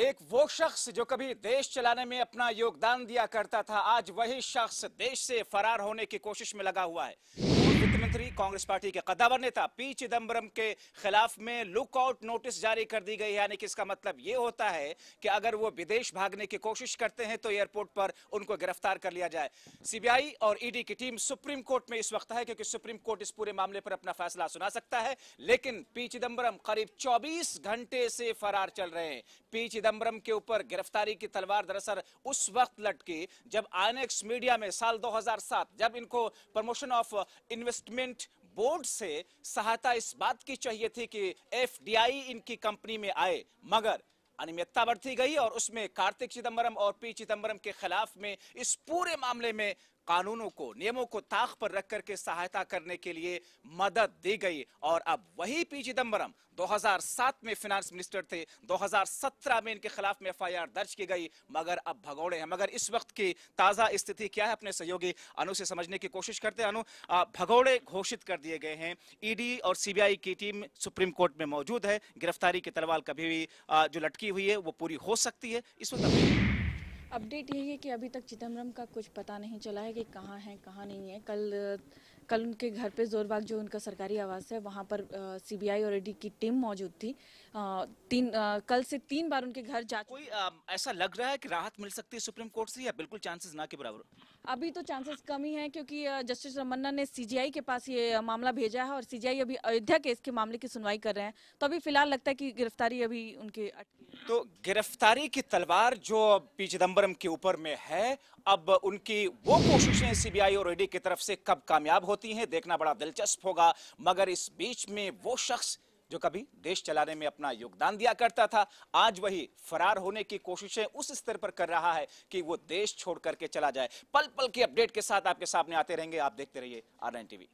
एक वो शख्स जो कभी देश चलाने में अपना योगदान दिया करता था आज वही शख्स देश से फरार होने की कोशिश में लगा हुआ है वित्त मंत्री कांग्रेस पार्टी के कदावर नेता पी चिदम्बरम के खिलाफ में लुकआउट नोटिस जारी कर दी गई यानी कि इसका मतलब ये होता है कि अगर वो विदेश भागने की कोशिश करते हैं तो एयरपोर्ट पर उनको गिरफ्तार कर लिया जाए सीबीआई और ईडी की टीम सुप्रीम कोर्ट में इस वक्त है क्योंकि सुप्रीम कोर्ट इस पूरे मामले पर अपना फैसला सुना सकता है लेकिन पी चिदम्बरम करीब चौबीस घंटे से फरार चल रहे हैं पी चिदम्बरम के ऊपर गिरफ्तारी की तलवार दरअसल उस वक्त लटकी जब आईएनएक्स मीडिया में साल दो जब इनको प्रमोशन ऑफ इन्वेस्टमेंट बोर्ड से सहायता इस बात की चाहिए थी कि एफडीआई इनकी कंपनी में आए मगर अनियमितता बढ़ती गई और उसमें कार्तिक चिदम्बरम और पी चिदम्बरम के खिलाफ में इस पूरे मामले में कानूनों को नियमों को ताक पर रख करके सहायता करने के लिए मदद दी गई और अब वही पी चिदम्बरम 2007 में फिनेंस मिनिस्टर थे 2017 में इनके खिलाफ में एफआईआर दर्ज की गई मगर अब भगौड़े हैं मगर इस वक्त की ताज़ा स्थिति क्या है अपने सहयोगी अनु से समझने की कोशिश करते हैं अनु भगौड़े घोषित कर दिए गए हैं ईडी e और सीबीआई की टीम सुप्रीम कोर्ट में मौजूद है गिरफ्तारी की तलवार कभी भी जो लटकी हुई है वो पूरी हो सकती है इस वक्त अपडेट यही है कि अभी तक चिदम्बरम का कुछ पता नहीं चला है कि कहाँ है कहाँ नहीं है कल कल उनके घर पे जोरबाग जो उनका सरकारी आवास है वहाँ पर सीबीआई और ईडी की टीम मौजूद थी आ, तीन आ, कल से तीन बार उनके घर जा कोई आ, ऐसा लग रहा है कि राहत मिल सकती है सुप्रीम कोर्ट से या बिल्कुल चांसेस ना के बराबर अभी तो चांसेस कम ही है क्योंकि जस्टिस रमन्ना ने सीजीआई के पास ये मामला भेजा है और सीजीआई अभी अयोध्या केस के मामले की सुनवाई कर रहे हैं तो अभी फिलहाल लगता है कि गिरफ्तारी अभी उनके अटकी तो गिरफ्तारी की तलवार जो पी चिदम्बरम के ऊपर में है अब उनकी वो कोशिशें सीबीआई और ईडी की तरफ से कब कामयाब होती हैं देखना बड़ा दिलचस्प होगा मगर इस बीच में वो शख्स जो कभी देश चलाने में अपना योगदान दिया करता था आज वही फरार होने की कोशिशें उस स्तर पर कर रहा है कि वो देश छोड़ करके चला जाए पल पल के अपडेट के साथ आपके सामने आते रहेंगे आप देखते रहिए आर टीवी